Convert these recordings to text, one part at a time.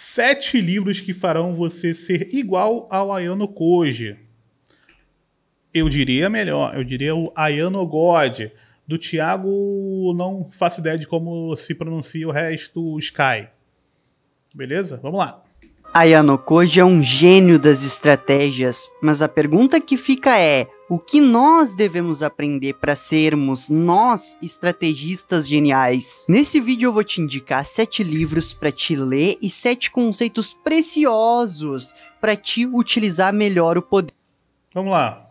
Sete livros que farão você ser igual ao Ayano Koji. Eu diria melhor, eu diria o Ayano God. Do Thiago, não faço ideia de como se pronuncia o resto Sky. Beleza? Vamos lá. Ayano Koji é um gênio das estratégias, mas a pergunta que fica é: o que nós devemos aprender para sermos nós estrategistas geniais? Nesse vídeo eu vou te indicar sete livros para te ler e sete conceitos preciosos para te utilizar melhor o poder. Vamos lá.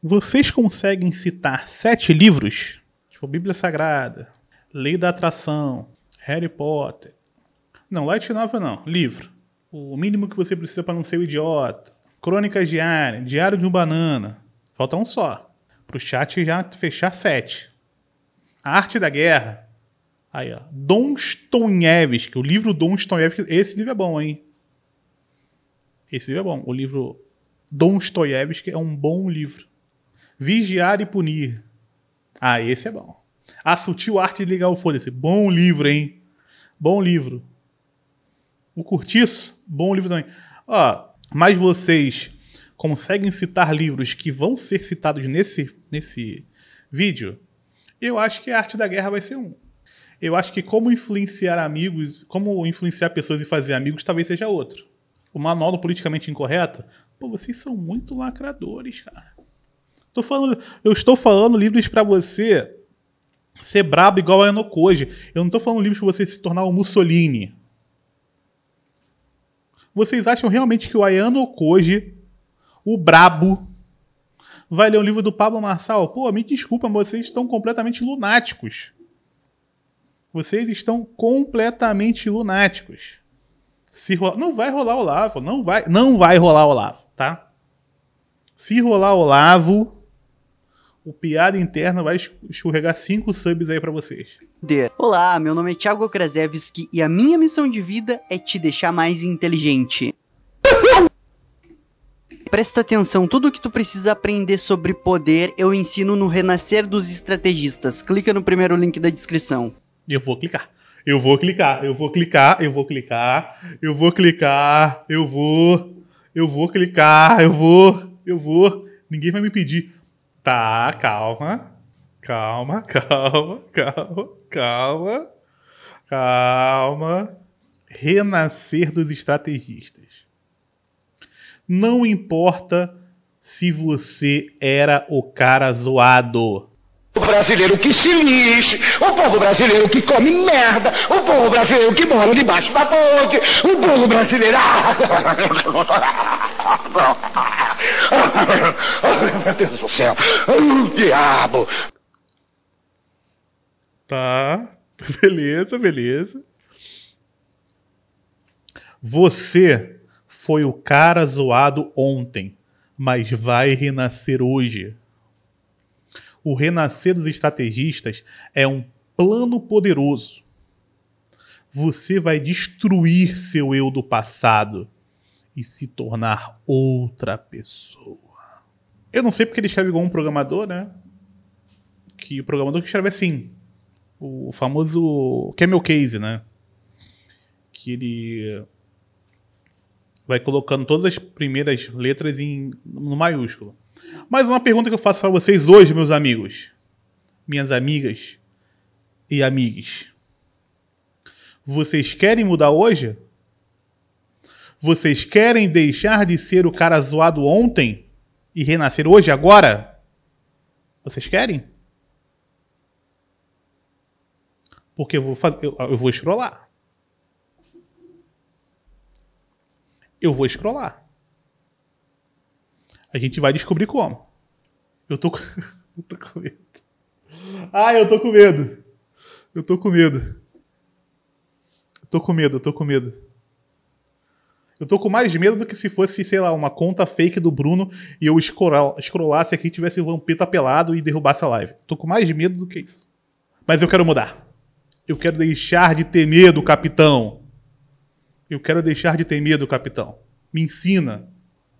vocês conseguem citar sete livros? Tipo Bíblia Sagrada, Lei da Atração, Harry Potter. Não, light novel não, livro. O mínimo que você precisa para não ser o idiota. Crônicas Diárias, Diário de um Banana. Falta um só. Pro chat já fechar sete. A Arte da Guerra. Aí, ó. Donstoiévski. O livro Donstoiévski. Esse livro é bom, hein? Esse livro é bom. O livro Donstoiévski é um bom livro. Vigiar e Punir. Ah, esse é bom. A Sutil Arte de Ligar o Foda-se. Bom livro, hein? Bom livro. O Curtiço, bom livro também. Ó, mas vocês conseguem citar livros que vão ser citados nesse, nesse vídeo? Eu acho que a arte da guerra vai ser um. Eu acho que como influenciar amigos, como influenciar pessoas e fazer amigos, talvez seja outro. O manual do politicamente incorreto, pô, vocês são muito lacradores, cara. Tô falando, eu estou falando livros para você ser brabo igual a Enocoji. Eu não estou falando livros para você se tornar um Mussolini. Vocês acham realmente que o Ayano Okoji, o brabo, vai ler um livro do Pablo Marçal? Pô, me desculpa, mas vocês estão completamente lunáticos. Vocês estão completamente lunáticos. Se rola... Não vai rolar o Olavo, não vai, não vai rolar o Olavo, tá? Se rolar o Olavo, o piada interna vai escorregar cinco subs aí para vocês. Olá, meu nome é Thiago Krasevski e a minha missão de vida é te deixar mais inteligente. Presta atenção, tudo o que tu precisa aprender sobre poder eu ensino no Renascer dos Estrategistas. Clica no primeiro link da descrição. Eu vou clicar. Eu vou clicar, eu vou clicar, eu vou clicar, eu vou clicar, eu vou, eu vou clicar, eu vou, eu vou. Ninguém vai me pedir. Tá, calma. Calma, calma, calma, calma. Calma. Renascer dos estrategistas. Não importa se você era o cara zoado. O brasileiro que se lixe, o povo brasileiro que come merda, o povo brasileiro que mora debaixo da ponte, o povo brasileiro. Meu Deus do céu! O diabo! Tá. Beleza, beleza. Você foi o cara zoado ontem, mas vai renascer hoje. O renascer dos estrategistas é um plano poderoso. Você vai destruir seu eu do passado e se tornar outra pessoa. Eu não sei porque ele escreve igual um programador, né? Que o programador que escreve é assim: o famoso Camel Case, né? Que ele vai colocando todas as primeiras letras em no maiúsculo. Mas uma pergunta que eu faço para vocês hoje, meus amigos, minhas amigas e amigos. Vocês querem mudar hoje? Vocês querem deixar de ser o cara zoado ontem e renascer hoje, agora? Vocês querem? Porque eu vou, eu, ah, eu vou escrolar. Eu vou escrolar. A gente vai descobrir como. Eu tô, eu tô com medo. Ah, eu tô com medo. Eu tô com medo. Eu tô com medo, eu tô com medo. Eu tô com mais medo do que se fosse, sei lá, uma conta fake do Bruno e eu escrolasse aqui e tivesse o Vampeta pelado e derrubasse a live. Tô com mais medo do que isso. Mas eu quero mudar. Eu quero deixar de ter medo, capitão. Eu quero deixar de ter medo, capitão. Me ensina.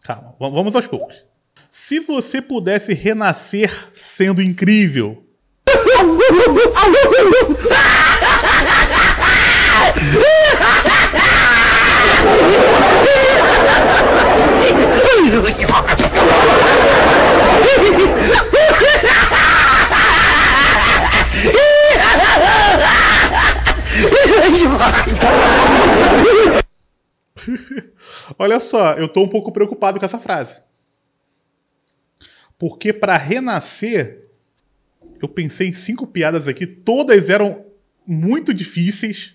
Calma, vamos aos poucos. Se você pudesse renascer sendo incrível. Olha só, eu tô um pouco preocupado com essa frase. Porque para renascer, eu pensei em cinco piadas aqui, todas eram muito difíceis.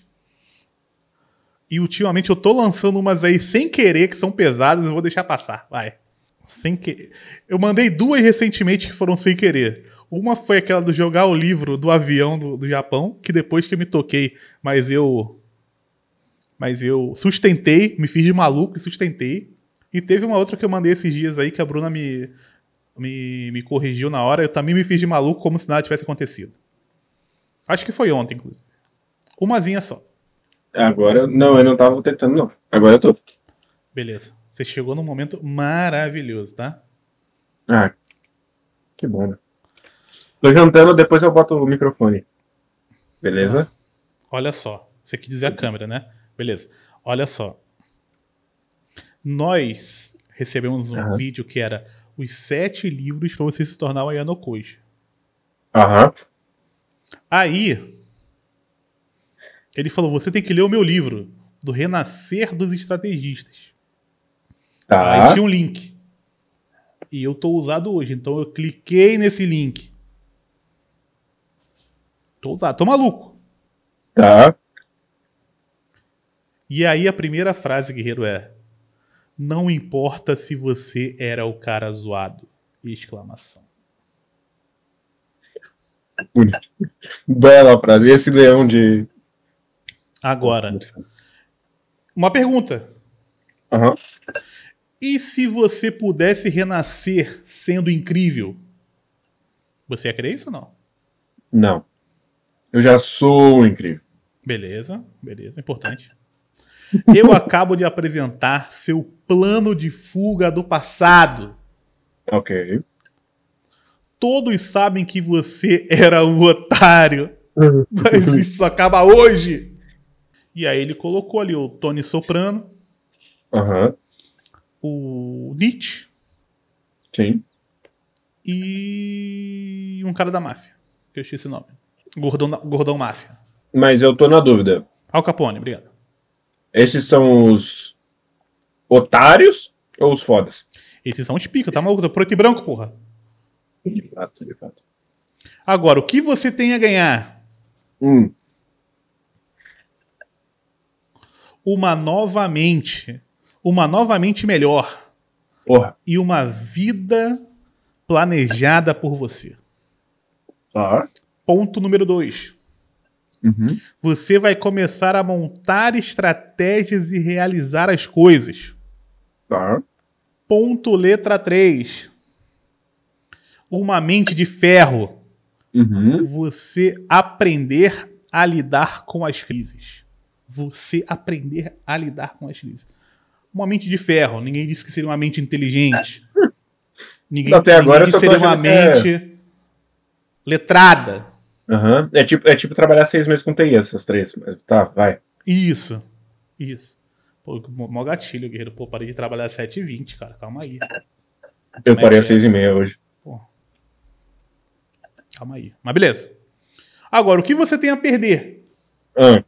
E ultimamente eu tô lançando umas aí sem querer que são pesadas, eu vou deixar passar. Vai. Sem que... Eu mandei duas recentemente que foram sem querer. Uma foi aquela do jogar o livro do avião do, do Japão, que depois que eu me toquei, mas eu. Mas eu sustentei, me fiz de maluco e sustentei. E teve uma outra que eu mandei esses dias aí que a Bruna me, me, me corrigiu na hora. Eu também me fiz de maluco como se nada tivesse acontecido. Acho que foi ontem, inclusive. Umazinha só. Agora, não, eu não tava tentando, não. Agora eu tô. Beleza. Você chegou num momento maravilhoso, tá? Ah, que bom, né? Tô jantando, depois eu boto o microfone. Beleza? Ah. Olha só. Você quer dizer a câmera, né? Beleza. Olha só. Nós recebemos um Aham. vídeo que era os sete livros para você se tornar um Ayano Koji. Aham. Aí, ele falou: você tem que ler o meu livro, do Renascer dos Estrategistas. Tá. Aí tinha um link. E eu tô usado hoje, então eu cliquei nesse link. Tô usado, tô maluco. Tá. E aí a primeira frase, guerreiro, é: Não importa se você era o cara zoado. Exclamação. Bela frase. E esse leão de. Agora. Uma pergunta. Uhum. E se você pudesse renascer sendo incrível? Você ia crer isso ou não? Não. Eu já sou incrível. Beleza, beleza, importante. Eu acabo de apresentar seu plano de fuga do passado. Ok. Todos sabem que você era um otário. Uhum. Mas isso acaba hoje. E aí ele colocou ali o Tony Soprano. Aham. Uhum o Nietzsche. Sim. E um cara da máfia, que eu achei esse nome. Gordão, Gordão Máfia. Mas eu tô na dúvida. Al Capone, obrigado. Esses são os otários ou os fodas? Esses são os pica, tá maluco? Tô preto e branco, porra. De fato, de fato. Agora, o que você tem a ganhar? Hum. Uma nova mente uma novamente melhor Porra. e uma vida planejada por você. Tá. Ponto número dois. Uhum. Você vai começar a montar estratégias e realizar as coisas. Tá. Ponto letra 3. Uma mente de ferro. Uhum. Você aprender a lidar com as crises. Você aprender a lidar com as crises uma mente de ferro. Ninguém disse que seria uma mente inteligente. Ninguém, Até agora ninguém disse que seria uma é- mente é... letrada. Uhum. É, tipo, é tipo trabalhar seis meses com TI, essas três. Tá, vai. Isso. Isso. Pô, mó gatilho, guerreiro. Pô, parei de trabalhar às 7h20, cara. Calma aí. Eu é parei às é 6 h hoje. Pô. Calma aí. Mas beleza. Agora, o que você tem a perder? Hum.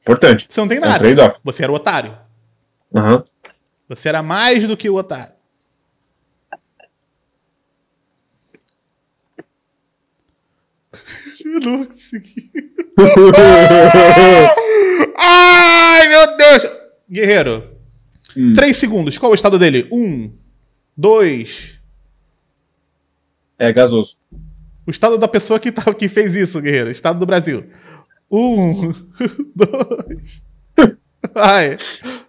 Importante. Você não tem nada. É um você era o otário. Uhum. Você era mais do que o otário. Eu não consegui. Ai, meu Deus! Guerreiro, hum. três segundos. Qual é o estado dele? Um, dois. É gasoso. O estado da pessoa que, tá, que fez isso, guerreiro. Estado do Brasil. Um, dois. Vai.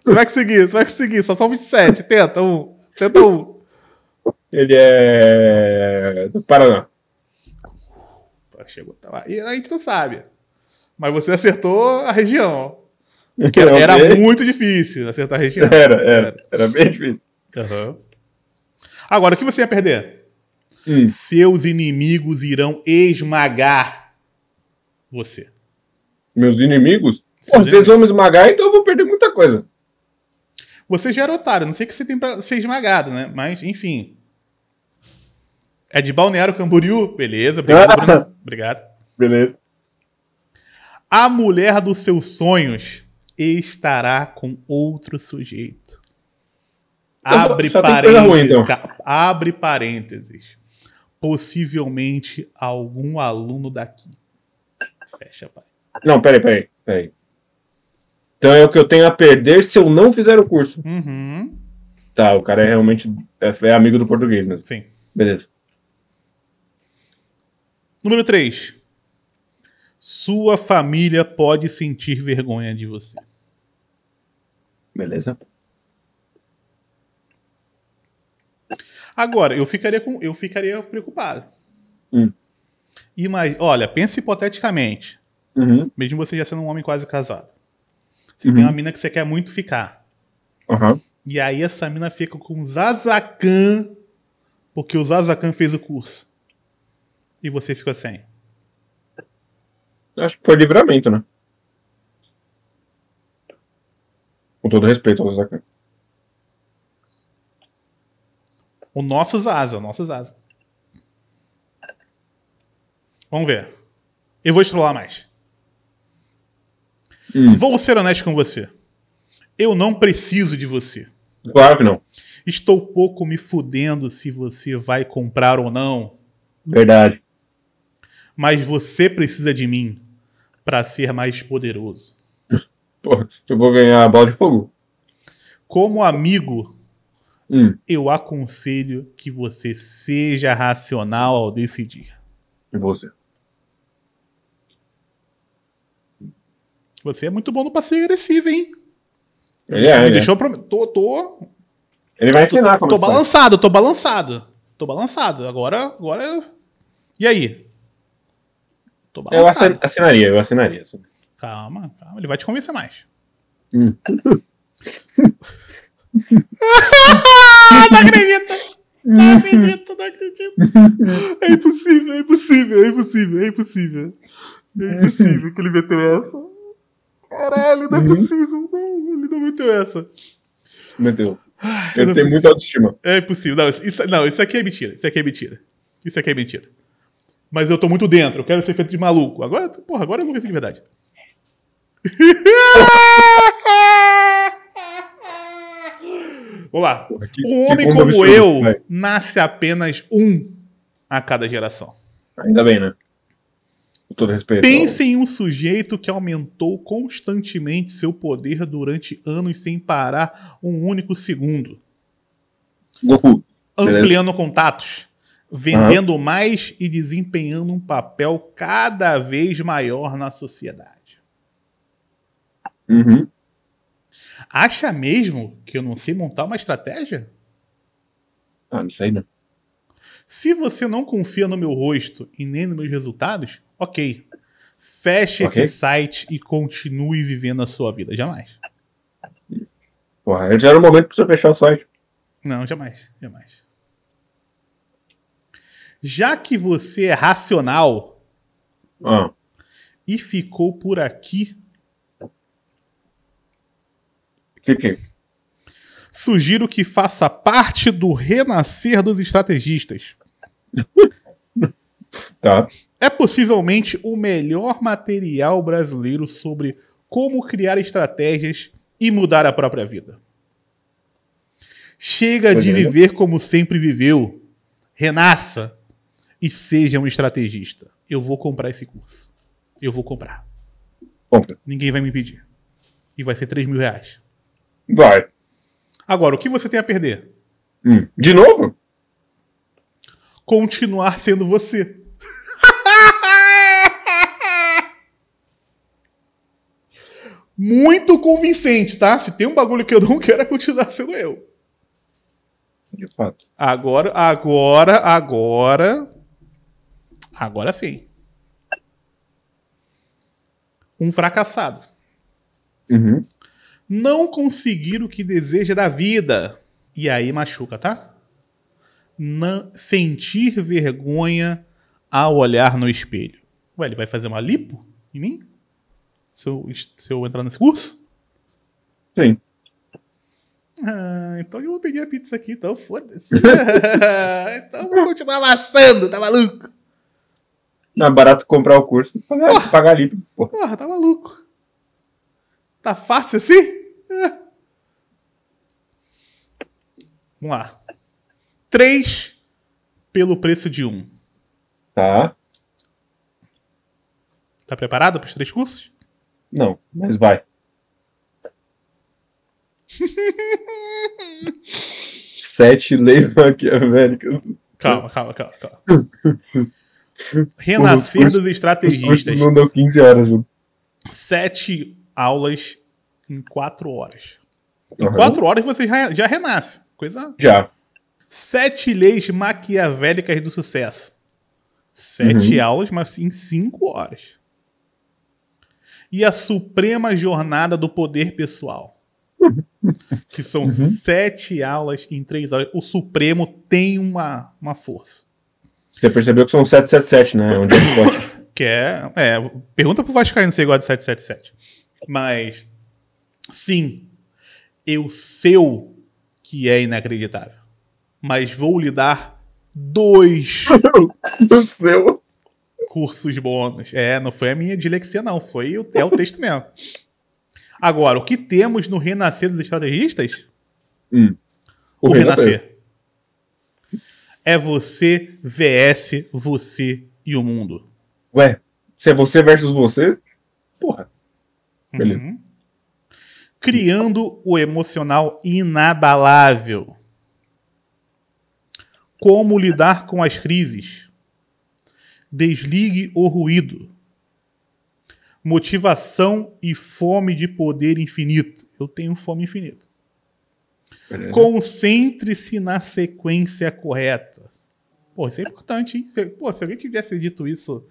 Você vai conseguir, você vai conseguir. Só são 27. Tenta um. Tenta um. Ele é. do Paraná. Chegou, tá lá. E a gente não sabe. Mas você acertou a região. Porque era, era muito difícil acertar a região. Era, era. Era bem difícil. Uhum. Agora, o que você ia perder? Hum. Seus inimigos irão esmagar você. Meus inimigos? Seus se eles vão me esmagar, então eu vou perder muita coisa. Você já era otário, não sei o que você tem pra ser esmagado, né? Mas, enfim. É de Balneário Camboriú? Beleza, obrigado, Bruno. Obrigado. Beleza. A mulher dos seus sonhos estará com outro sujeito. Abre parênteses. Ruim, então. Abre parênteses. Possivelmente algum aluno daqui. Fecha, pai. Não, peraí, peraí, peraí. Então é o que eu tenho a perder se eu não fizer o curso. Uhum. Tá, o cara é realmente é, é amigo do português mesmo. Sim. Beleza. Número 3. Sua família pode sentir vergonha de você. Beleza. Agora, eu ficaria, com, eu ficaria preocupado. Hum. E mais, olha, pensa hipoteticamente. Uhum. Mesmo você já sendo um homem quase casado. Você uhum. tem uma uhum. mina que você quer muito ficar. Uhum. E aí essa mina fica com o Zazakan, porque o Zazakan fez o curso. E você ficou sem. Acho que foi livramento, né? Com todo respeito ao Zazakan. O nosso Zaza, o nosso Zaza. Vamos ver. Eu vou estrolar mais. Hum. Vou ser honesto com você. Eu não preciso de você. Claro que não. Estou pouco me fudendo se você vai comprar ou não. Verdade. Mas você precisa de mim para ser mais poderoso. Porra, eu vou ganhar a bola de fogo. Como amigo, hum. eu aconselho que você seja racional ao decidir. Você. Você é muito bom no passeio agressivo, hein? Ele é, Me ele é. deixou. É. mim. Tô, tô. Ele vai tô, ensinar como Tô é balançado, tô balançado. Tô balançado. Agora. agora... E aí? Tô balançado. Eu assinaria, eu assinaria. Calma, calma. Ele vai te convencer mais. Hum. não acredito! Não hum. acredito, não acredito. É impossível, é impossível, é impossível, é impossível. É impossível que ele meteu essa. Caralho, não é uhum. possível. Não, ele não meteu essa. Meteu. Ele é tem possível. muita autoestima. É impossível. Não isso, não, isso aqui é mentira. Isso aqui é mentira. Isso aqui é mentira. Mas eu tô muito dentro, eu quero ser feito de maluco. Agora, porra, agora eu não consigo de verdade. Vamos lá. um homem como absurdo, eu né? nasce apenas um a cada geração. Ainda bem, né? Com todo respeito. Pense em um sujeito que aumentou constantemente seu poder durante anos sem parar um único segundo. Goku. Ampliando Beleza. contatos, vendendo uhum. mais e desempenhando um papel cada vez maior na sociedade. Uhum. Acha mesmo que eu não sei montar uma estratégia? Ah, não sei não. Né? Se você não confia no meu rosto e nem nos meus resultados, ok, feche okay. esse site e continue vivendo a sua vida. Jamais. Porra, já era o momento pra você fechar o site. Não, jamais, jamais. Já que você é racional ah. e ficou por aqui. Que que? Sugiro que faça parte do renascer dos estrategistas. Tá. É possivelmente o melhor material brasileiro sobre como criar estratégias e mudar a própria vida. Chega Foi de lindo. viver como sempre viveu. Renasça e seja um estrategista. Eu vou comprar esse curso. Eu vou comprar. Compre. Ninguém vai me impedir. E vai ser 3 mil reais. Vai. Agora, o que você tem a perder? Hum. De novo? Continuar sendo você. muito convincente, tá? Se tem um bagulho que eu não quero é continuar sendo eu. De fato. Agora, agora, agora. Agora sim. Um fracassado. Uhum. Não conseguir o que deseja da vida. E aí machuca, tá? Não sentir vergonha ao olhar no espelho. Ué, ele vai fazer uma lipo em mim? se eu, se eu entrar nesse curso? Sim. Ah, então eu vou pedir a pizza aqui, então foda-se. então eu vou continuar amassando, tá maluco? Não, é barato comprar o curso pagar, porra, pagar limpo. Porra. porra, tá maluco. Tá fácil assim? É. Vamos lá. Três pelo preço de um. Tá. Tá preparado para os três cursos? Não, mas vai. Sete leis maquiavélicas. Calma, calma, calma, calma. Renascer dos estrategistas. Não deu 15 horas, viu? Sete aulas em quatro horas. Em uhum. quatro horas você já, já renasce. Coisa. Já. Sete leis maquiavélicas do sucesso. Sete uhum. aulas, mas em cinco horas e a Suprema Jornada do Poder Pessoal. que são uhum. sete aulas em três horas. O Supremo tem uma, uma força. Você percebeu que são 777, né? Onde é que é, é. Pergunta pro Vascaíno se ele gosta de 777. Mas, sim, eu sei que é inacreditável. Mas vou lhe dar dois. do seu cursos bônus. É, não foi a minha dilexia, não. Foi o, é o texto mesmo. Agora, o que temos no Renascer dos Estrategistas? Hum. O, o renascer. É você, VS, você e o mundo. Ué, se é você versus você, porra. Uhum. Beleza. Uhum. Criando o emocional inabalável. Como lidar com as crises desligue o ruído. Motivação e fome de poder infinito. Eu tenho fome infinita. Concentre-se na sequência correta. Pô, isso é importante, hein? Se, pô, se alguém tivesse dito isso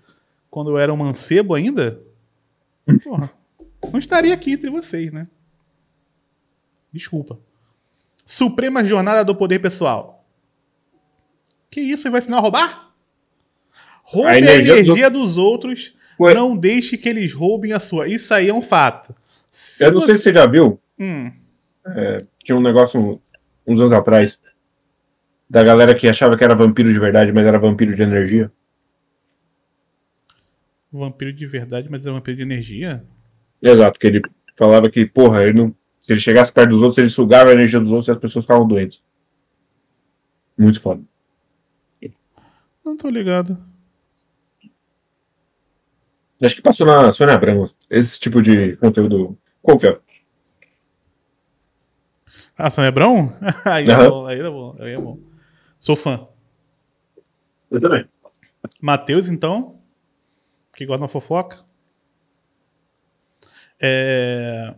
quando eu era um mancebo ainda, porra, não estaria aqui entre vocês, né? Desculpa. Suprema Jornada do Poder Pessoal. Que isso? Você vai ensinar a roubar? Roube a energia, a energia do... dos outros, Ué. não deixe que eles roubem a sua. Isso aí é um fato. Se eu não você... sei se você já viu. Hum. É, tinha um negócio uns anos atrás da galera que achava que era vampiro de verdade, mas era vampiro de energia. Vampiro de verdade, mas era é vampiro de energia? Exato, que ele falava que, porra, ele não, se ele chegasse perto dos outros, ele sugava a energia dos outros e as pessoas ficavam doentes. Muito foda. Não tô ligado. Acho que passou na Sônia Abramos. Esse tipo de conteúdo confiável. É? Ah, Sônia Abrão? aí, uhum. é bom, aí aí é bom. Sou fã. Eu também. Matheus, então, que gosta da fofoca. É...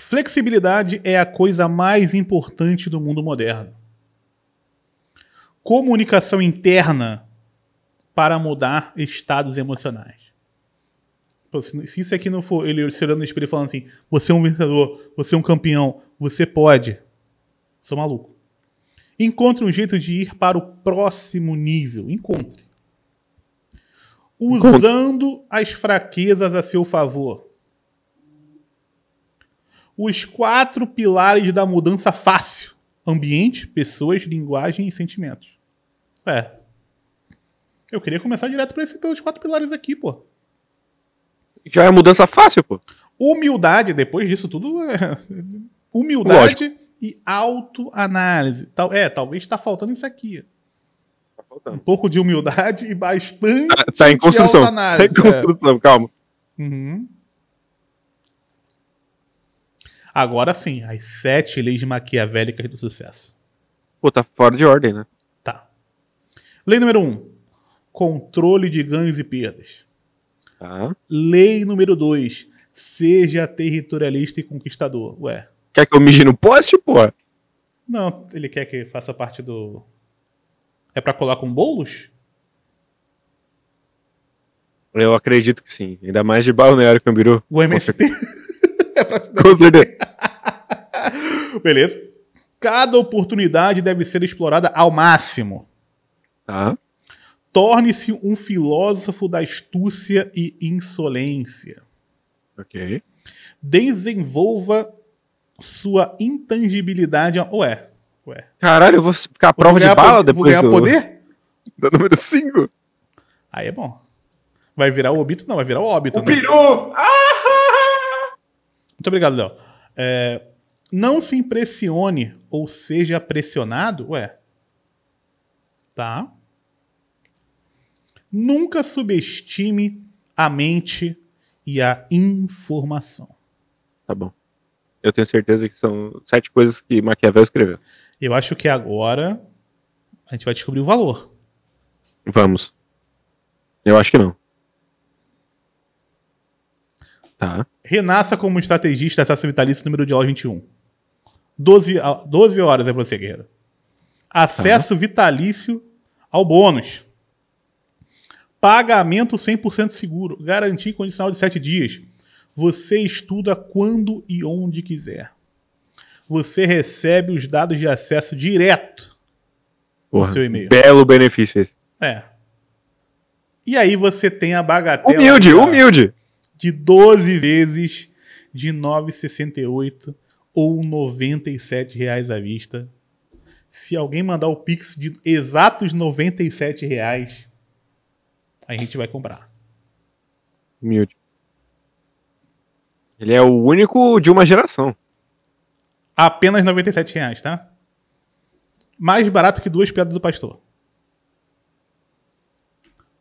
Flexibilidade é a coisa mais importante do mundo moderno. Comunicação interna para mudar estados emocionais. Tipo, se isso aqui não for ele se olhando no espelho e falando assim, você é um vencedor, você é um campeão, você pode. Sou maluco. Encontre um jeito de ir para o próximo nível. Encontre. Usando as fraquezas a seu favor. Os quatro pilares da mudança fácil: ambiente, pessoas, linguagem e sentimentos. É. Eu queria começar direto para esse pelos quatro pilares aqui, pô. Já é mudança fácil, pô. Humildade, depois disso tudo, é... humildade Lógico. e autoanálise. Tal, é, talvez está faltando isso aqui. Tá faltando. Um pouco de humildade e bastante. Tá, tá em construção. Tá em é. construção, é. calma. Uhum. Agora sim, as sete leis maquiavélicas do sucesso. Pô, tá fora de ordem, né? Tá. Lei número um: controle de ganhos e perdas. Uhum. Lei número 2. Seja territorialista e conquistador. Ué. Quer que eu mije no poste, pô? Não, ele quer que faça parte do. É para colar com bolos? Eu acredito que sim. Ainda mais de Balneário Cambiru. O MST. é pra se Beleza. Cada oportunidade deve ser explorada ao máximo. Tá torne-se um filósofo da astúcia e insolência. Ok. Desenvolva sua intangibilidade. Ué, ué. Caralho, eu vou ficar à prova de bala depois vou ganhar do... poder? Do número 5? Aí é bom. Vai virar o óbito? Não, vai virar o óbito. O né? peru! Ah! Muito obrigado, Léo. É, não se impressione ou seja pressionado. Ué. Tá. Nunca subestime a mente e a informação. Tá bom. Eu tenho certeza que são sete coisas que Maquiavel escreveu. Eu acho que agora a gente vai descobrir o valor. Vamos. Eu acho que não. Tá. Renasça como estrategista acesso vitalício número de aula 21. 12, 12 horas é pra você, guerreiro. Tá. Acesso tá. vitalício ao bônus. Pagamento 100% seguro. Garantia condicional de 7 dias. Você estuda quando e onde quiser. Você recebe os dados de acesso direto Porra, no seu e-mail. Belo benefício esse. É. E aí você tem a bagatela. Humilde, cara, humilde. De 12 vezes de 9,68 ou R$ reais à vista. Se alguém mandar o Pix de exatos R$ reais, a gente vai comprar. Humilde. Ele é o único de uma geração. Apenas 97 reais, tá? Mais barato que duas pedras do pastor.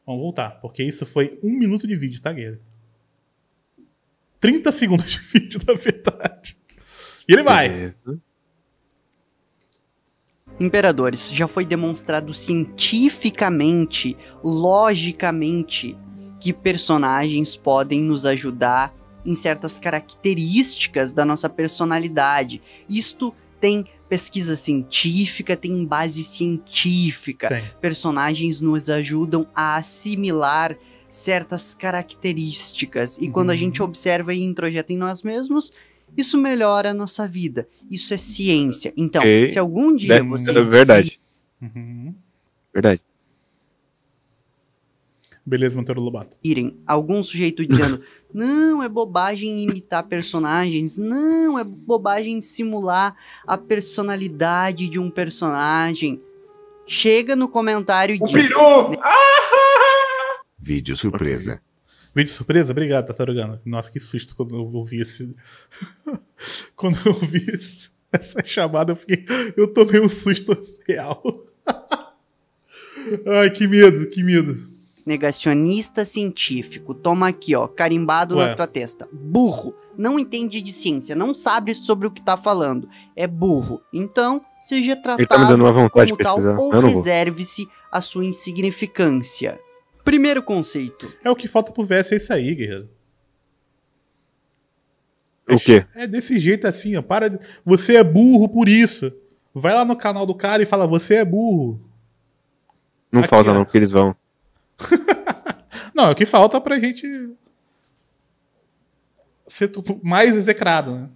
Vamos voltar, porque isso foi um minuto de vídeo, tá, Guedes? 30 segundos de vídeo, na verdade. E ele vai. Beleza. Imperadores, já foi demonstrado cientificamente, logicamente, que personagens podem nos ajudar em certas características da nossa personalidade. Isto tem pesquisa científica, tem base científica. Personagens nos ajudam a assimilar certas características. E uhum. quando a gente uhum. observa e introjeta em nós mesmos, isso melhora a nossa vida. Isso é ciência. Então, okay. se algum dia você. É verdade. Uhum. Verdade. Beleza, Monteiro Lobato. Irem, algum sujeito dizendo: não, é bobagem imitar personagens, não, é bobagem simular a personalidade de um personagem. Chega no comentário e o diz. O Né? Ah! Vídeo surpresa. Vídeo surpresa? Obrigado, Tatarugana. Tá Nossa, que susto quando eu ouvi esse. quando eu ouvi esse... essa chamada, eu fiquei. Eu tomei um susto real. Ai, que medo, que medo. Negacionista científico. Toma aqui, ó, carimbado Ué. na tua testa. Burro. Não entende de ciência, não sabe sobre o que tá falando. É burro. Então, seja tratado tá me dando uma vontade como de tal ou reserve-se a sua insignificância. Primeiro conceito. É o que falta pro VS é isso aí, guerreiro. O quê? É desse jeito assim, ó. Para de... Você é burro por isso. Vai lá no canal do cara e fala, você é burro. Não Aqui, falta, ó. não, porque eles vão. não, é o que falta pra gente ser mais execrado, né?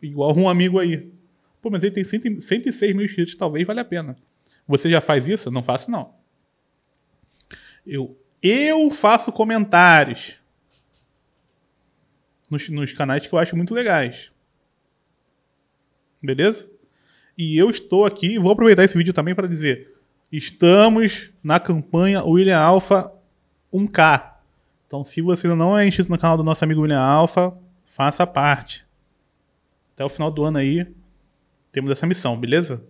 Igual um amigo aí. Pô, mas ele tem 100, 106 mil inscritos, talvez valha a pena. Você já faz isso? Não faço, não. Eu, eu faço comentários nos, nos canais que eu acho muito legais. Beleza? E eu estou aqui, vou aproveitar esse vídeo também para dizer: estamos na campanha William Alpha 1K. Então, se você ainda não é inscrito no canal do nosso amigo William Alpha, faça parte. Até o final do ano aí, temos essa missão, beleza?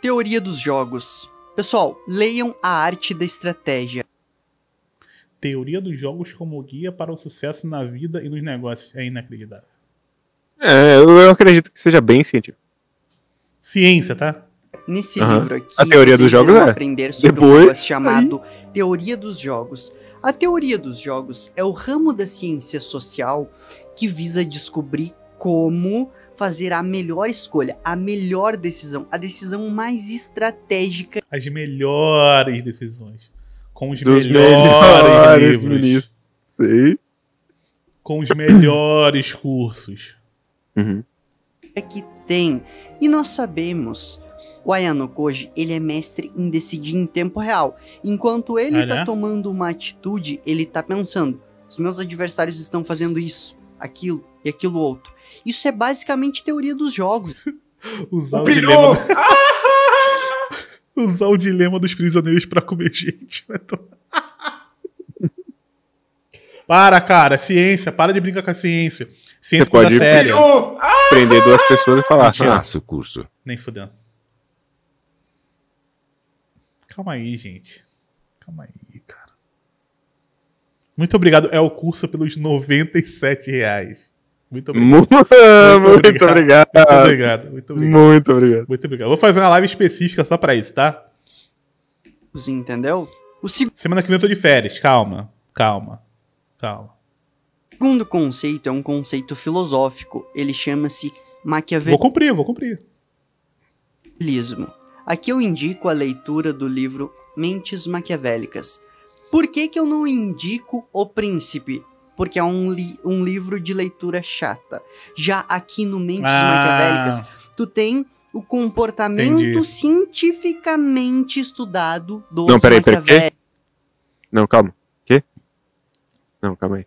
Teoria dos jogos. Pessoal, leiam A Arte da Estratégia. Teoria dos jogos como guia para o sucesso na vida e nos negócios é inacreditável. É, eu acredito que seja bem científico. Ciência, tá? Nesse uhum. livro aqui, a teoria dos jogos é. aprender sobre Depois, um negócio chamado aí. teoria dos jogos. A teoria dos jogos é o ramo da ciência social que visa descobrir como fazer a melhor escolha, a melhor decisão, a decisão mais estratégica. As melhores decisões. Com os Dos melhores, melhores livros. Sim. Com os melhores cursos. Uhum. É que tem. E nós sabemos o Ayano Koji, ele é mestre em decidir em tempo real. Enquanto ele está ah, né? tomando uma atitude, ele está pensando: os meus adversários estão fazendo isso aquilo e aquilo outro. Isso é basicamente teoria dos jogos. Usar o, o dilema. Do... Usar o dilema dos prisioneiros para comer gente. para, cara, ciência, para de brincar com a ciência. Ciência Você pode séria. prender duas pessoas e falar, faça o curso. Nem fudendo. Calma aí, gente. Calma aí. Muito obrigado, é o curso pelos 97 reais. Muito obrigado. Muito, muito, obrigado. muito, obrigado. Muito obrigado. Muito obrigado. Muito obrigado. Vou fazer uma live específica só pra isso, tá? Entendeu? O seg... Semana que vem eu tô de férias. Calma, calma, calma. O segundo conceito é um conceito filosófico. Ele chama-se maquiavelismo. Vou cumprir, vou cumprir. Aqui eu indico a leitura do livro Mentes Maquiavélicas, por que, que eu não indico O Príncipe? Porque é um, li um livro de leitura chata. Já aqui no Mentes ah. Maquiavélicas, tu tem o comportamento Entendi. cientificamente estudado dos Não, peraí, peraí. Quê? Não, calma. Quê? Não, calma aí.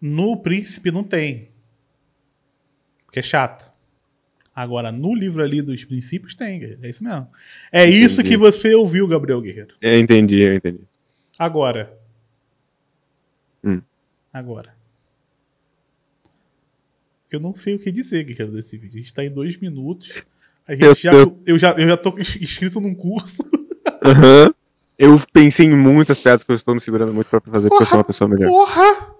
No Príncipe não tem. Porque é chato. Agora, no livro ali dos princípios tem, é isso mesmo. É entendi. isso que você ouviu, Gabriel Guerreiro. Eu é, entendi, eu entendi. Agora. Hum. Agora. Eu não sei o que dizer, Guilherme, desse vídeo. A gente tá em dois minutos. A gente eu, já, eu... eu... já, eu já tô inscrito num curso. Aham. Uhum. Eu pensei em muitas piadas que eu estou me segurando muito pra fazer, porra, porque eu sou uma pessoa melhor. Porra!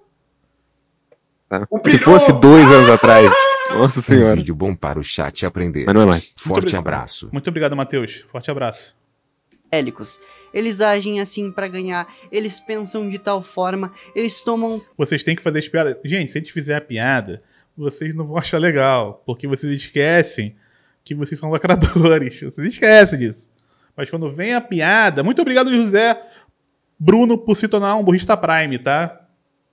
Tá. Se fosse dois anos atrás. Nossa senhora. Um vídeo bom para o chat aprender. Mas não é mais. Forte muito abraço. Muito obrigado, Matheus. Forte abraço bélicos. Eles agem assim para ganhar, eles pensam de tal forma, eles tomam. Vocês têm que fazer as piadas. Gente, se a gente fizer a piada, vocês não vão achar legal, porque vocês esquecem que vocês são lacradores. Vocês esquecem disso. Mas quando vem a piada, muito obrigado, José Bruno, por se tornar um burrista Prime, tá?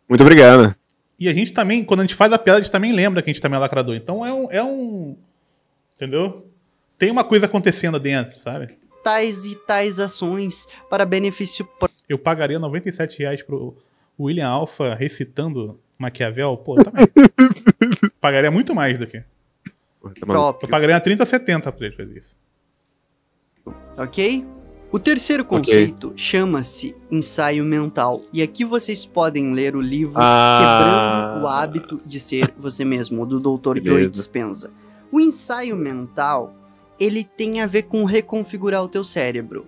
Muito obrigado. E a gente também, quando a gente faz a piada, a gente também lembra que a gente também é lacrador. Então é um. É um entendeu? Tem uma coisa acontecendo dentro, sabe? tais e tais ações para benefício próprio. Eu pagaria 97 reais pro William Alfa recitando Maquiavel? Pô, também. Tá pagaria muito mais do que. Tá próprio. Eu pagaria 30, 70 pra ele fazer isso. Ok? O terceiro conceito okay. chama-se ensaio mental. E aqui vocês podem ler o livro ah. Quebrando o Hábito de Ser Você Mesmo, do Dr. Joe Dispenza. O ensaio mental ele tem a ver com reconfigurar o teu cérebro.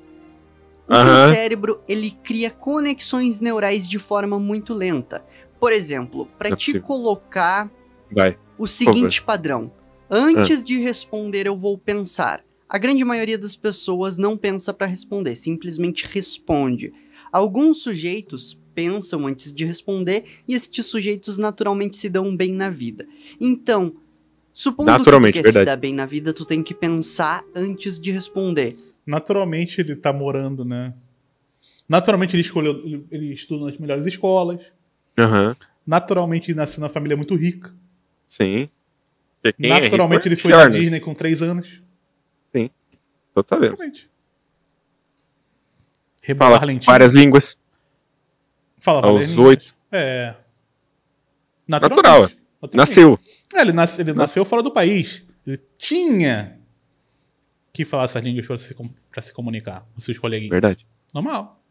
O uhum. teu cérebro, ele cria conexões neurais de forma muito lenta. Por exemplo, para é te colocar Vai. o seguinte padrão. Antes uhum. de responder, eu vou pensar. A grande maioria das pessoas não pensa para responder, simplesmente responde. Alguns sujeitos pensam antes de responder e estes sujeitos naturalmente se dão bem na vida. Então, Supondo que tu quer verdade. se dar bem na vida, tu tem que pensar antes de responder. Naturalmente ele tá morando, né? Naturalmente ele escolheu, ele, ele estuda nas melhores escolas. Uhum. Naturalmente ele nasceu na família muito rica. Sim. Quem Naturalmente é ele foi na né? Disney com três anos. Sim. Totalmente. Rebola. Fala lentinho. várias línguas. Fala várias Aos línguas. É. Natural. Nasceu. É, ele, nasce, ele nasceu fora do país. Ele tinha que falar essas línguas para se, se comunicar com seus coleguinhas. Verdade. Normal.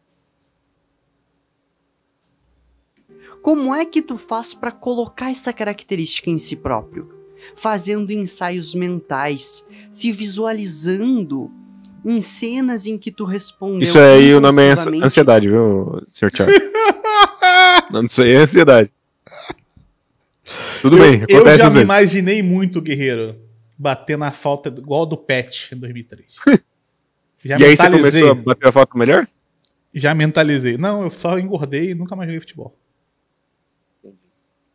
Como é que tu faz para colocar essa característica em si próprio? Fazendo ensaios mentais, se visualizando em cenas em que tu respondeu. Isso aí, o nome é ansiedade, viu, Sr. Charles? não, isso aí é ansiedade. Tudo eu, bem, acontece Eu já me imaginei muito, Guerreiro, bater na falta igual do Pet em 2003. Já e aí você começou a bater a falta melhor? Já mentalizei. Não, eu só engordei e nunca mais joguei futebol.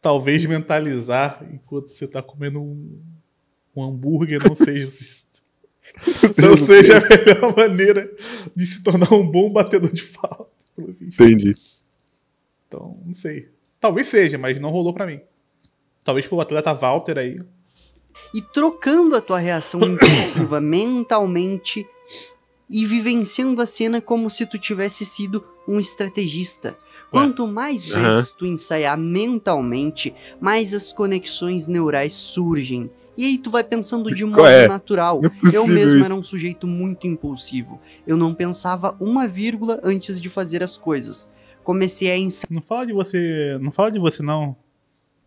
Talvez mentalizar enquanto você tá comendo um, um hambúrguer não seja não seja a melhor maneira de se tornar um bom batedor de falta. Entendi. Então, não sei. Talvez seja, mas não rolou para mim. Talvez pro atleta Walter aí. E trocando a tua reação impulsiva mentalmente e vivenciando a cena como se tu tivesse sido um estrategista. Quanto mais vezes tu ensaiar mentalmente, mais as conexões neurais surgem. E aí tu vai pensando de modo é? natural. É eu mesmo isso. era um sujeito muito impulsivo. Eu não pensava uma vírgula antes de fazer as coisas. Comecei a ensaiar. Não fala de você, não fala de você não.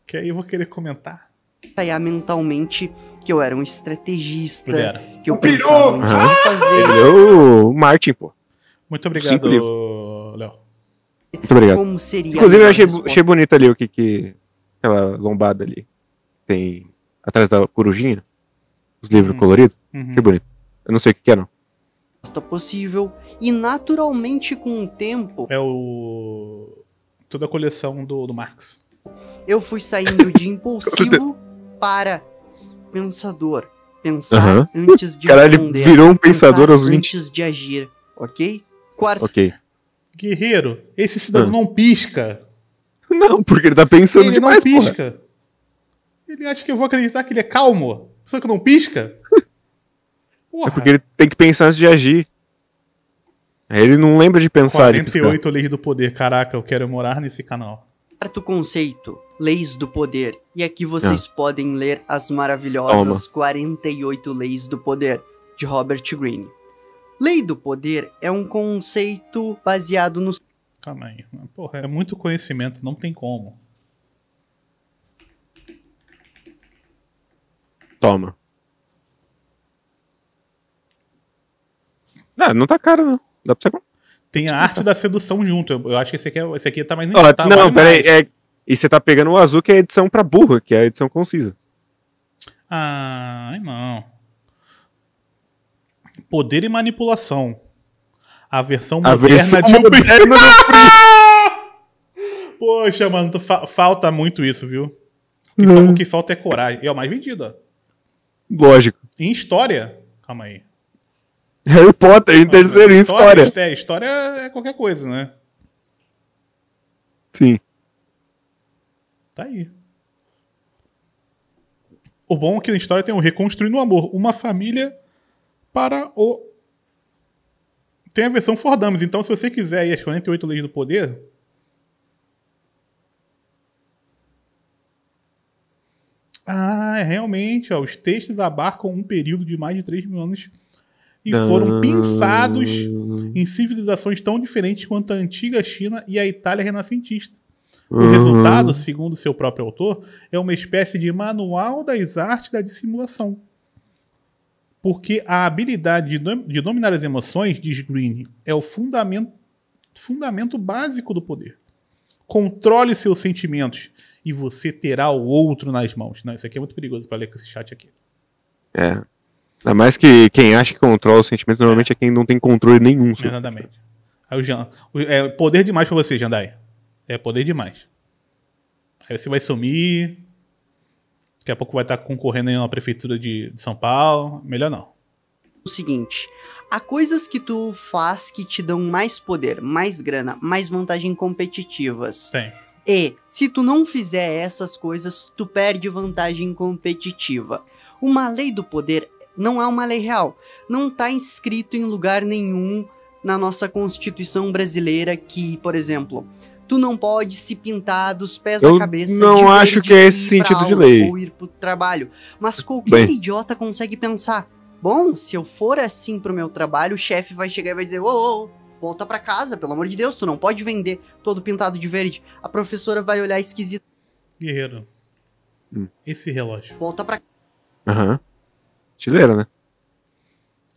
Que aí eu vou querer comentar. Saiar ah, mentalmente que eu era um estrategista, que eu o pensava em que ah! fazer. Ele é o Martin, pô. Muito obrigado, Léo. Muito obrigado. Como seria Inclusive, eu achei, achei bonito ali o que, que. Aquela lombada ali. Tem. Atrás da corujinha. Os livros uhum. coloridos. Uhum. Que bonito. Eu não sei o que, que é, não. Possível. E naturalmente, com o tempo. É o. Toda a coleção do, do Marx. Eu fui saindo de impulsivo para pensador. Pensar uhum. antes de Caralho, responder. virou um pensador aos 20. Antes de agir, ok? Quarto. Ok. Guerreiro, esse cidadão ah. não pisca. Não, porque ele tá pensando ele demais, Ele não pisca. Porra. Ele acha que eu vou acreditar que ele é calmo. Só que não pisca. Porra. É porque ele tem que pensar antes de agir. Ele não lembra de pensar. 48 leis do poder, caraca, eu quero morar nesse canal quarto conceito, leis do poder. E aqui vocês ah. podem ler as maravilhosas Toma. 48 leis do poder de Robert Greene. Lei do poder é um conceito baseado no Calma aí. Porra, é muito conhecimento, não tem como. Toma. Não, ah, não tá caro, não. Dá pra você comprar. Tem a tipo, arte da sedução junto. Eu, eu acho que esse aqui, é, esse aqui tá mais no. tá não, peraí. É, e você tá pegando o azul, que é a edição pra burra, que é a edição concisa. Ai, não. Poder e manipulação. A versão a moderna versão de um Poxa, mano, fa falta muito isso, viu? O que, falta é coragem. E é o mais vendido, ó. Lógico. Em história. Calma aí. Harry Potter em terceiro, em história. História. É, história é qualquer coisa, né? Sim. Tá aí. O bom é que na história tem o um Reconstruindo o Amor. Uma família para o. Tem a versão Fordames. Então, se você quiser ir as 48 Leis do Poder. Ah, é, realmente, ó, os textos abarcam um período de mais de 3 mil anos e foram pensados em civilizações tão diferentes quanto a antiga China e a Itália renascentista. O uhum. resultado, segundo seu próprio autor, é uma espécie de manual das artes da dissimulação. Porque a habilidade de dominar as emoções, diz Green, é o fundamento, fundamento básico do poder. Controle seus sentimentos e você terá o outro nas mãos. Não, isso aqui é muito perigoso para ler com esse chat aqui. É, Ainda mais que quem acha que controla os sentimentos normalmente é, é quem não tem controle nenhum. Sobre Exatamente. Aí o Jean, é poder demais pra você, Jandai. É poder demais. Aí você vai sumir. Daqui a pouco vai estar tá concorrendo na prefeitura de, de São Paulo. Melhor não. O seguinte, há coisas que tu faz que te dão mais poder, mais grana, mais vantagem competitivas. Tem. E, se tu não fizer essas coisas, tu perde vantagem competitiva. Uma lei do poder não há uma lei real. Não está inscrito em lugar nenhum na nossa Constituição brasileira que, por exemplo, tu não pode se pintar dos pés Eu à cabeça. Não acho que é esse sentido de lei. Ou ir pro trabalho. Mas qualquer Bem. idiota consegue pensar. Bom, se eu for assim pro meu trabalho, o chefe vai chegar e vai dizer: ô, ô, ô, volta pra casa, pelo amor de Deus, tu não pode vender todo pintado de verde. A professora vai olhar esquisito. Guerreiro, hum. esse relógio. Volta pra. Aham. Uhum. Artilheiro, né?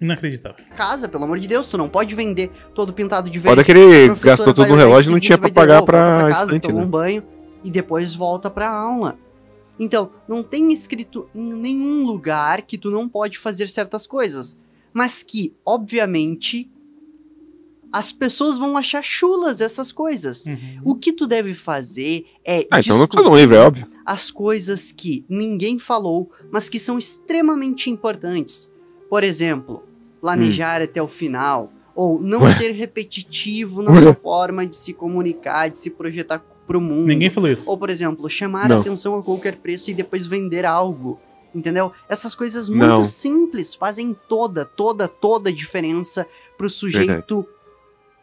Inacreditável. Casa, pelo amor de Deus, tu não pode vender todo pintado de verde. Olha que ele gastou todo o relógio e não tinha pra pagar pra, pra casa, estante, toma né? um banho e depois volta pra aula. Então, não tem escrito em nenhum lugar que tu não pode fazer certas coisas. Mas que, obviamente, as pessoas vão achar chulas essas coisas. Uhum. O que tu deve fazer é. Ah, então não precisa de um livro, é óbvio as coisas que ninguém falou, mas que são extremamente importantes. Por exemplo, planejar hum. até o final, ou não ser repetitivo na sua forma de se comunicar, de se projetar pro mundo. Ninguém falou isso. Ou, por exemplo, chamar não. atenção a qualquer preço e depois vender algo. Entendeu? Essas coisas muito não. simples fazem toda, toda, toda a diferença pro sujeito Verdade.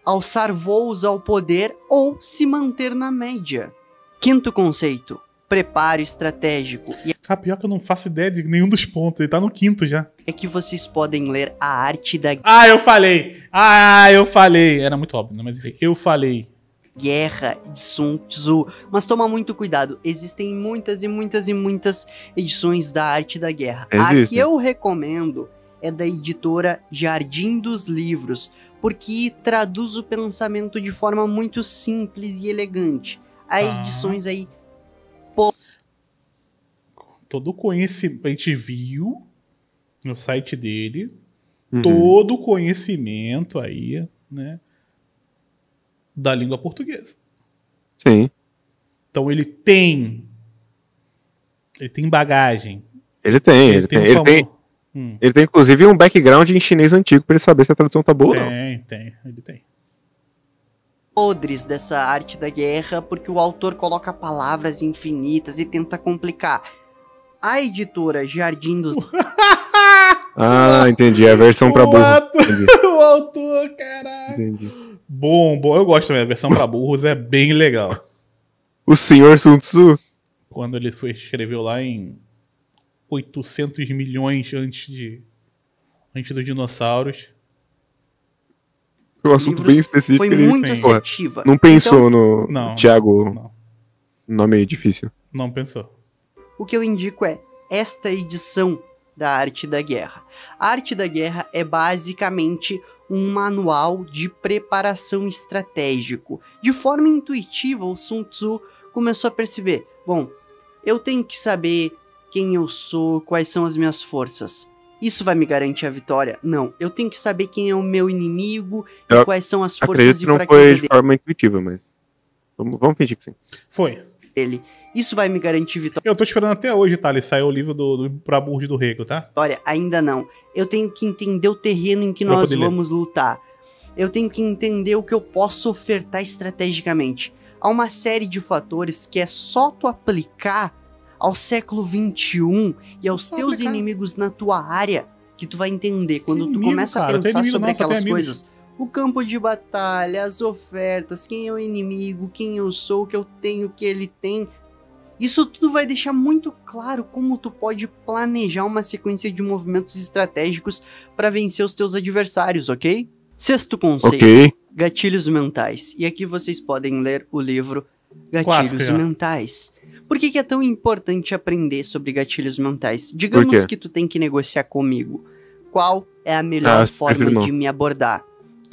alçar voos ao poder ou se manter na média. Quinto conceito: preparo estratégico. E ah, pior que eu não faço ideia de nenhum dos pontos, ele tá no quinto já. É que vocês podem ler a arte da Ah, eu falei! Ah, eu falei! Era muito óbvio, né? mas enfim, eu falei guerra de Sun Tzu. Mas toma muito cuidado, existem muitas e muitas e muitas edições da Arte da Guerra. Existe. A que eu recomendo é da editora Jardim dos Livros, porque traduz o pensamento de forma muito simples e elegante. Há ah. edições aí todo o conhecimento. A gente viu no site dele uhum. todo o conhecimento aí, né? Da língua portuguesa. Sim. Então ele tem. Ele tem bagagem. Ele tem, ele, ele tem. tem ele, tem hum. ele tem, inclusive, um background em chinês antigo para ele saber se a tradução tá boa tem, ou não. Tem, tem, ele tem podres dessa arte da guerra, porque o autor coloca palavras infinitas e tenta complicar a editora Jardim dos. ah, entendi. É a versão pra burro. o autor, caralho. Entendi. Bom, bom. Eu gosto também. A versão pra burros é bem legal. O senhor Sun Tzu? Quando ele foi, escreveu lá em 800 milhões antes de antes dos dinossauros. Foi um assunto bem específico. Foi muito assertiva. Não pensou então... no não, Thiago. Não. Nome difícil. Não pensou o que eu indico é esta edição da Arte da Guerra. A Arte da Guerra é basicamente um manual de preparação estratégico. De forma intuitiva, o Sun Tzu começou a perceber: bom, eu tenho que saber quem eu sou, quais são as minhas forças. Isso vai me garantir a vitória? Não, eu tenho que saber quem é o meu inimigo eu e quais são as forças e fraquezas não foi de dele. forma intuitiva, mas vamos, vamos fingir que sim. Foi dele. Isso vai me garantir vitória. Eu tô esperando até hoje, tá? Ele saiu o livro do, do Pra do Rego, tá? Olha, ainda não. Eu tenho que entender o terreno em que pra nós vamos ler. lutar. Eu tenho que entender o que eu posso ofertar estrategicamente. Há uma série de fatores que é só tu aplicar ao século XXI e aos teus aplicar. inimigos na tua área que tu vai entender quando tu inimigo, começa cara, a pensar sobre aquelas coisas o campo de batalha, as ofertas, quem é o inimigo, quem eu sou, o que eu tenho, o que ele tem. Isso tudo vai deixar muito claro como tu pode planejar uma sequência de movimentos estratégicos para vencer os teus adversários, ok? Sexto conceito: okay. gatilhos mentais. E aqui vocês podem ler o livro Gatilhos mentais. Por que, que, é tão importante aprender sobre gatilhos mentais? Digamos que tu tem que negociar comigo. Qual é a melhor ah, forma de me abordar?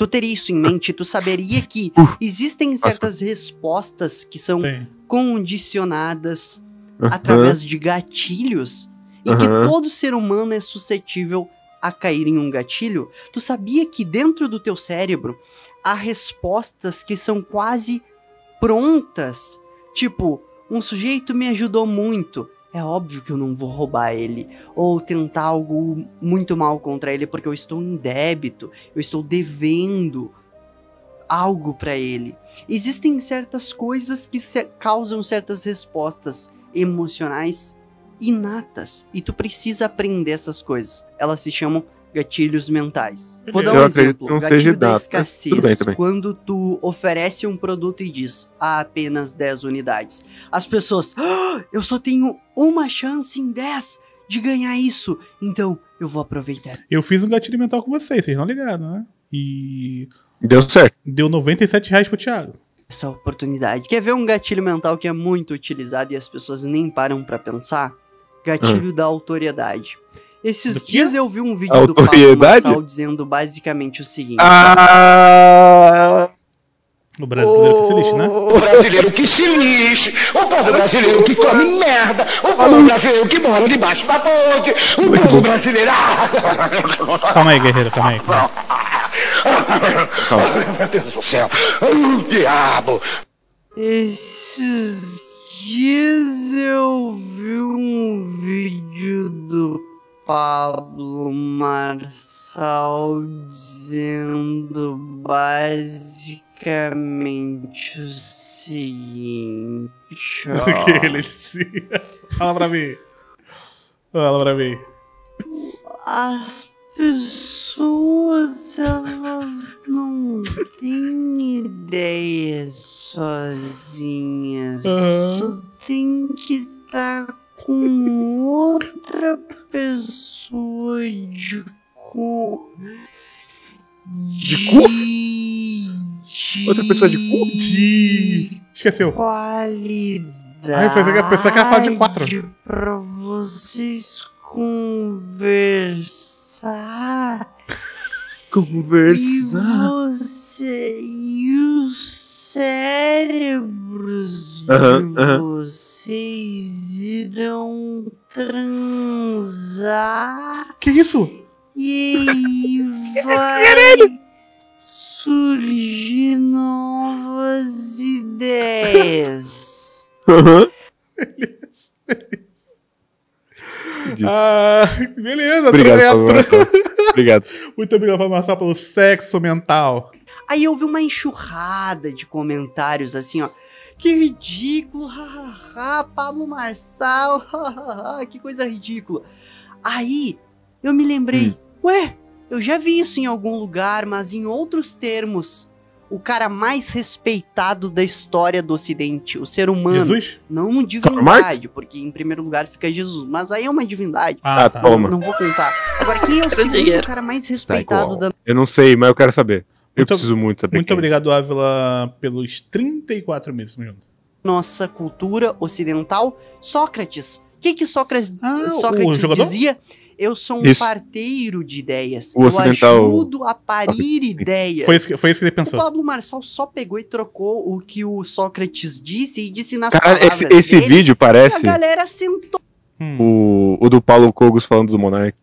tu teria isso em mente, tu saberia que existem certas respostas que são Sim. condicionadas uhum. através de gatilhos e uhum. que todo ser humano é suscetível a cair em um gatilho. Tu sabia que dentro do teu cérebro há respostas que são quase prontas, tipo, um sujeito me ajudou muito. É óbvio que eu não vou roubar ele ou tentar algo muito mal contra ele porque eu estou em débito, eu estou devendo algo para ele. Existem certas coisas que causam certas respostas emocionais inatas e tu precisa aprender essas coisas. Elas se chamam gatilhos mentais. Vou dar um Eu exemplo. Não Gatilho seja da dado. escassez. Bem, tá quando tu oferece um produto e diz há apenas 10 unidades. As pessoas, ah, eu só tenho uma chance em 10 de ganhar isso. Então, eu vou aproveitar. Eu fiz um gatilho mental com vocês, vocês não ligaram, né? E. Deu certo. Deu 97 reais pro Thiago essa oportunidade. Quer ver um gatilho mental que é muito utilizado e as pessoas nem param para pensar? Gatilho hum. da autoridade. Esses dias eu vi um vídeo do Pablo Massal dizendo basicamente o seguinte. Ah... O brasileiro que se lixe, né? O brasileiro que se lixe, o povo brasileiro que come merda, o povo brasileiro que mora debaixo da ponte, o Muito povo bom. brasileiro. Calma aí, guerreiro, calma aí. Calma. calma. Meu Deus do céu, o diabo. Esses dias eu vi um vídeo do Pablo Marçal dizendo basicamente o seguinte. Ó. O que ele dizia? Fala pra mim. Fala pra mim. As pessoas, elas não têm ideias sozinhas. Uhum. Tu tem que estar com outra pessoa de cu. De, cu? De... Outra pessoa de cu? De. Esqueceu. Qualidade. Ai, eu pensei que, ela fala de quatro. Pra vocês conversar. conversar. E você e os cérebros uhum, de uhum. vocês irão transar. Que isso? E vai Caralho. surgir novas ideias. Uhum. Beleza, beleza. Ah, beleza, obrigado, Paulo Obrigado. Muito obrigado, Paulo Marçal, pelo sexo mental. Aí houve uma enxurrada de comentários assim, ó. Que ridículo, hahaha, Pablo Marçal, hahaha, que coisa ridícula. Aí eu me lembrei, hum. ué, eu já vi isso em algum lugar, mas em outros termos. O cara mais respeitado da história do Ocidente, o ser humano. Jesus? Não uma divindade, porque em primeiro lugar fica Jesus, mas aí é uma divindade. Ah, ah tá. Não, não vou contar. Agora, quem é o segundo cara mais tá respeitado da. Eu não sei, mas eu quero saber. Eu muito, preciso muito saber. Muito quem. É. obrigado, Ávila, pelos 34 meses junto. Nossa cultura ocidental, Sócrates. O que, que Sócrates, ah, Sócrates dizia? Eu sou um isso. parteiro de ideias. O eu ocidental... ajudo a parir ideias. Foi isso, que, foi isso que ele pensou. O Pablo Marçal só pegou e trocou o que o Sócrates disse e disse nas Cara, palavras esse, esse dele, vídeo parece... A galera sentou. Hum. O, o do Paulo Cogos falando do Monarque.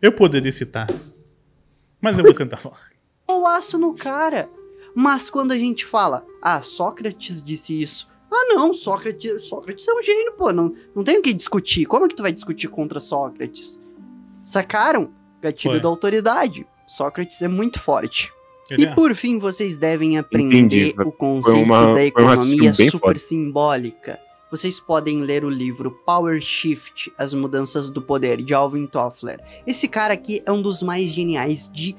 Eu poderia citar mas eu vou sentar fora. o aço no cara. Mas quando a gente fala, ah, Sócrates disse isso. Ah, não, Sócrates, Sócrates é um gênio, pô, não, não tem o que discutir. Como é que tu vai discutir contra Sócrates? Sacaram? Gatilho Foi. da autoridade. Sócrates é muito forte. Ele e é. por fim, vocês devem aprender Entendi. o conceito uma, da economia super forte. simbólica vocês podem ler o livro Power Shift: As Mudanças do Poder de Alvin Toffler. Esse cara aqui é um dos mais geniais de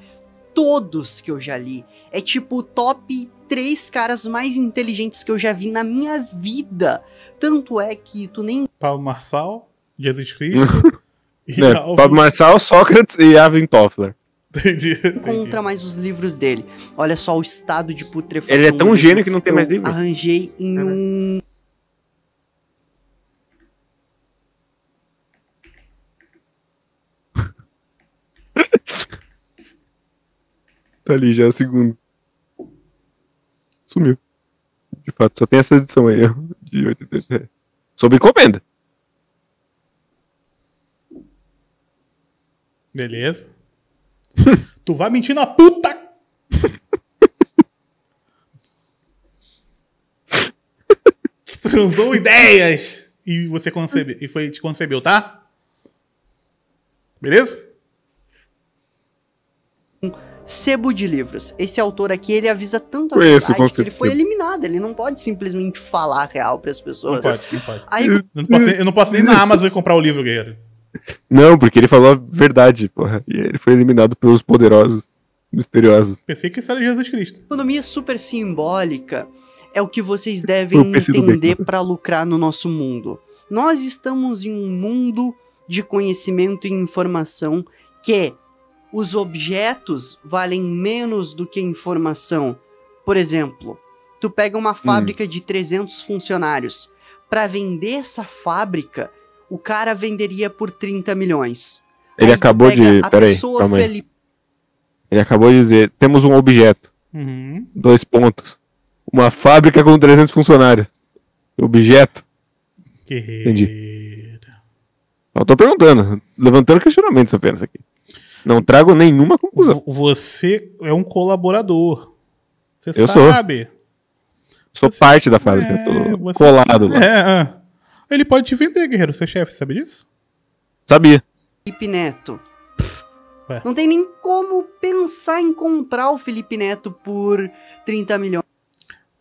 todos que eu já li. É tipo o top três caras mais inteligentes que eu já vi na minha vida. Tanto é que tu nem. Paulo Marçal, Jesus Cristo. é, Pablo Marçal, Sócrates e Alvin Toffler. Entendi, entendi. Encontra mais os livros dele. Olha só o estado de putrefação. Ele é tão gênio que não tem mais livro. Arranjei em um Tá ali já, segundo. Sumiu. De fato, só tem essa edição aí, de 80. É. Sobre encomenda. Beleza. tu vai mentir na puta! Transou ideias! E você concebeu. E foi, te concebeu, tá? Beleza? sebo de livros. Esse autor aqui, ele avisa tanto a verdade que ele foi eliminado. Ele não pode simplesmente falar a real as pessoas. Não pode, não pode. Aí... Eu, não posso, eu não nem na Amazon comprar o livro, guerreiro. Não, porque ele falou a verdade, porra. E ele foi eliminado pelos poderosos, misteriosos. Pensei que isso era Jesus Cristo. Economia super simbólica é o que vocês devem entender para lucrar no nosso mundo. Nós estamos em um mundo de conhecimento e informação que é os objetos valem menos do que a informação. Por exemplo, tu pega uma hum. fábrica hum. de 300 funcionários. Para vender essa fábrica, o cara venderia por 30 milhões. Ele Aí acabou de. Peraí, calma Ele acabou de dizer: temos um objeto. Uhum. Dois pontos. Uma fábrica com 300 funcionários. Objeto. Guerreiro. Entendi. Estou tô perguntando, levantando questionamentos apenas aqui. Não trago nenhuma conclusão. Você é um colaborador. Você eu sabe. Sou, sou você parte sabe. da fábrica. É, tô colado sabe. lá. É, é, Ele pode te vender, guerreiro. Seu é chefe, sabe disso? Sabia. Felipe Neto. Não tem nem como pensar em comprar o Felipe Neto por 30 milhões.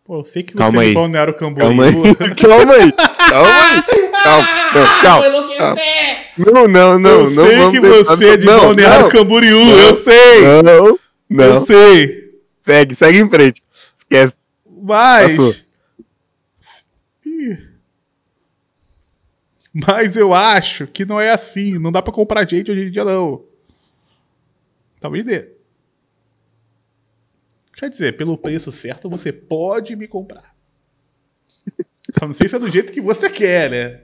Pô, eu sei que você Calma é aí. Balneário Camboriú. Calma aí. Calma aí. Calma aí calma, ah, calma. calma. Não, não, não. Eu sei que você é de não, Balneário não, Camboriú, não, eu sei. Não, não. Eu sei. Segue, segue em frente. Esquece. Mas... Mas eu acho que não é assim. Não dá para comprar gente hoje em dia, não. Talvez tá dê. Quer dizer, pelo preço certo, você pode me comprar. Só não sei se é do jeito que você quer, né?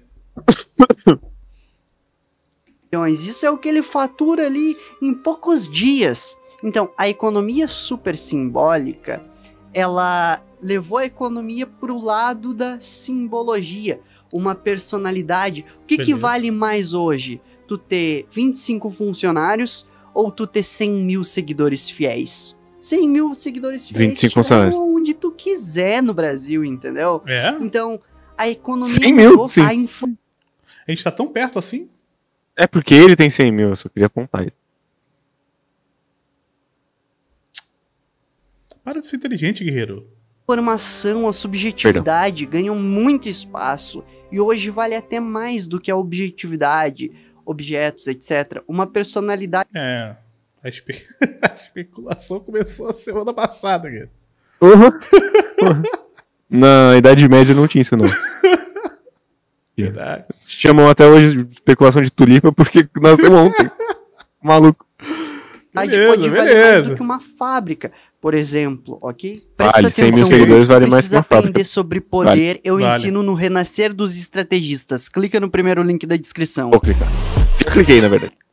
Isso é o que ele fatura ali em poucos dias. Então, a economia super simbólica, ela levou a economia para o lado da simbologia, uma personalidade. O que, que, vale mais hoje? Tu ter 25 funcionários ou tu ter 100 mil seguidores fiéis? 100 mil seguidores fiéis 25 funcionários. onde tu quiser no Brasil, entendeu? É? Então, a economia. 100 mil, mudou, sim. A, a gente tá tão perto assim? É porque ele tem 100 mil, eu só queria apontar Para de ser inteligente, guerreiro. A informação, a subjetividade Perdão. ganham muito espaço e hoje vale até mais do que a objetividade, objetos, etc. Uma personalidade. É, a, espe... a especulação começou a semana passada, guerreiro. Uhum. uhum. Na Idade Média não tinha isso, não. É. Verdade. Chamam até hoje especulação de tulipa porque nasceu ontem. Maluco. Tá, A gente pode ver mais do que uma fábrica, por exemplo, ok? Presta vale, 100 mil seguidores vale mais que uma fábrica. aprender sobre poder, vale. eu vale. ensino no Renascer dos Estrategistas. Clica no primeiro link da descrição. Vou clicar. Já cliquei, na verdade.